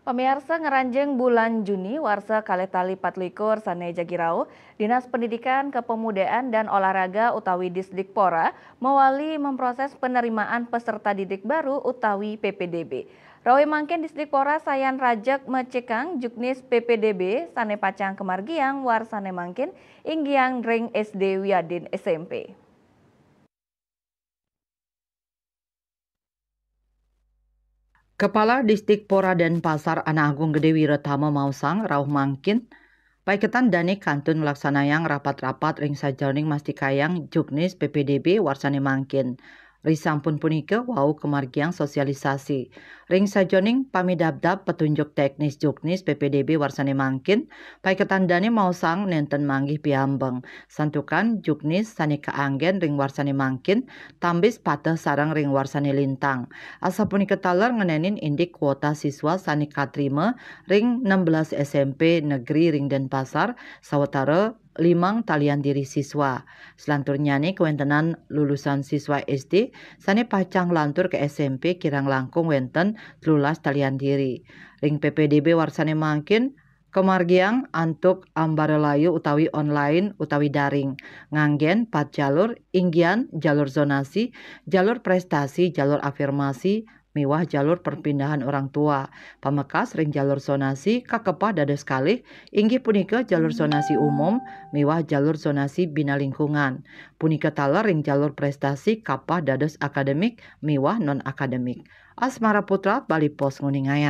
Pemirsa ngeranjeng bulan Juni, warsa kaletali patlikur Sane jagirau, Dinas Pendidikan Kepemudaan dan Olahraga Utawi Disdikpora, mewali memproses penerimaan peserta didik baru Utawi PPDB. Rawi mangkin Disdikpora sayan rajak mecekang juknis PPDB, sane pacang kemargiang, warsane mangkin, inggiang Ring SD Wiadin SMP. Kepala Distrik Pora dan Pasar Anak Agung Gede Wiratama Mausang Rauh Mangkin Paiketan Dani Kantun Laksanayang Rapat-Rapat Ring Sajaring Mastikayang Juknis PPDB Warsani Mangkin Risampun punika wau kemargiang sosialisasi. Ring sajoning dab-dab petunjuk teknis juknis PPDB warsane mangkin, paiketandane mau sang nenten manggih piambeng. Santukan juknis sanika anggen ring warsane mangkin, tambis patah sarang ring warsane lintang. Asa punika taler ngenenin indik kuota siswa sanika trima ring 16 SMP negeri ring Denpasar, sawetara limang talian diri siswa. Selanturnya nih kewentenan lulusan siswa SD, sani pacang lantur ke SMP kirang langkung wenten lulas talian diri. Ring PPDB warsane makin kemargiang antuk ambarelayu utawi online utawi daring nganggen pat jalur inggian jalur zonasi jalur prestasi jalur afirmasi mewah jalur perpindahan orang tua. Pamekas ring jalur zonasi kakepah dada sekali, inggi punika jalur zonasi umum, mewah jalur zonasi bina lingkungan. Punika taler ring jalur prestasi kapah dados akademik, mewah non akademik. Asmara Putra Bali Pos Nguningayang.